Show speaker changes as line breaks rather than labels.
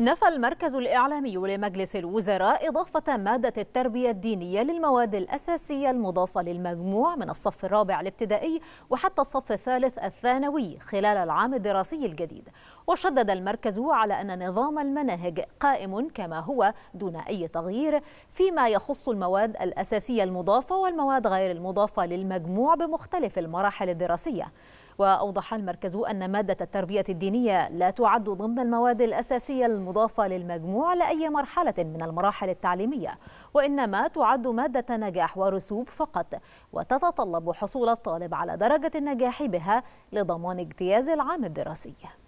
نفى المركز الإعلامي لمجلس الوزراء إضافة مادة التربية الدينية للمواد الأساسية المضافة للمجموع من الصف الرابع الابتدائي وحتى الصف الثالث الثانوي خلال العام الدراسي الجديد وشدد المركز على أن نظام المناهج قائم كما هو دون أي تغيير فيما يخص المواد الأساسية المضافة والمواد غير المضافة للمجموع بمختلف المراحل الدراسية وأوضح المركز أن مادة التربية الدينية لا تعد ضمن المواد الأساسية المضافة للمجموع لأي مرحلة من المراحل التعليمية وإنما تعد مادة نجاح ورسوب فقط وتتطلب حصول الطالب على درجة النجاح بها لضمان اجتياز العام الدراسي